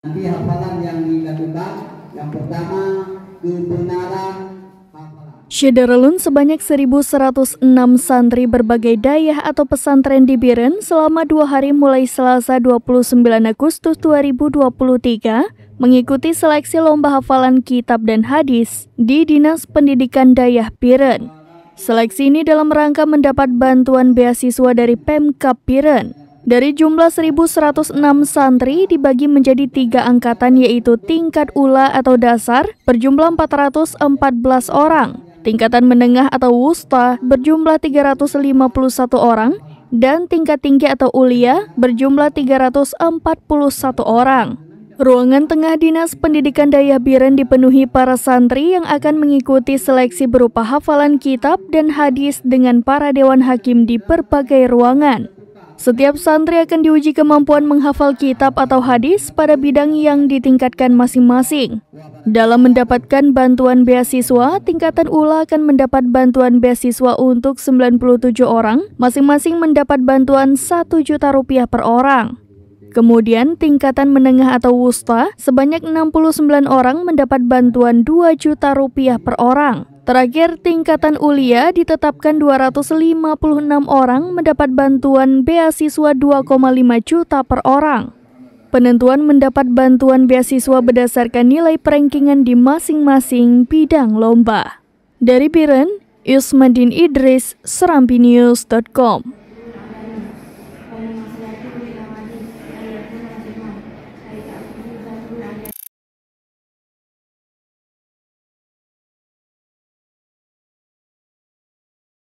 Nanti hafalan yang dilakukan yang pertama kebenaran Syederelun sebanyak 1.106 santri berbagai daya atau pesantren di Biren selama dua hari mulai Selasa 29 Agustus 2023 mengikuti seleksi lomba hafalan kitab dan hadis di Dinas Pendidikan Dayah Biren. Seleksi ini dalam rangka mendapat bantuan beasiswa dari Pemkap Biren. Dari jumlah 1.106 santri dibagi menjadi tiga angkatan yaitu tingkat ula atau dasar berjumlah 414 orang, tingkatan menengah atau wusta berjumlah 351 orang, dan tingkat tinggi atau ulia berjumlah 341 orang. Ruangan tengah Dinas Pendidikan Dayabiren dipenuhi para santri yang akan mengikuti seleksi berupa hafalan kitab dan hadis dengan para dewan hakim di berbagai ruangan. Setiap santri akan diuji kemampuan menghafal kitab atau hadis pada bidang yang ditingkatkan masing-masing. Dalam mendapatkan bantuan beasiswa, tingkatan ULA akan mendapat bantuan beasiswa untuk 97 orang, masing-masing mendapat bantuan 1 juta rupiah per orang. Kemudian tingkatan menengah atau wusta sebanyak 69 orang mendapat bantuan 2 juta rupiah per orang. Terakhir, tingkatan ULIA ditetapkan 256 orang mendapat bantuan beasiswa 2,5 juta per orang. Penentuan mendapat bantuan beasiswa berdasarkan nilai perengkingan di masing-masing bidang lomba. Dari Biren, Yusmandin Idris, serambinews.com.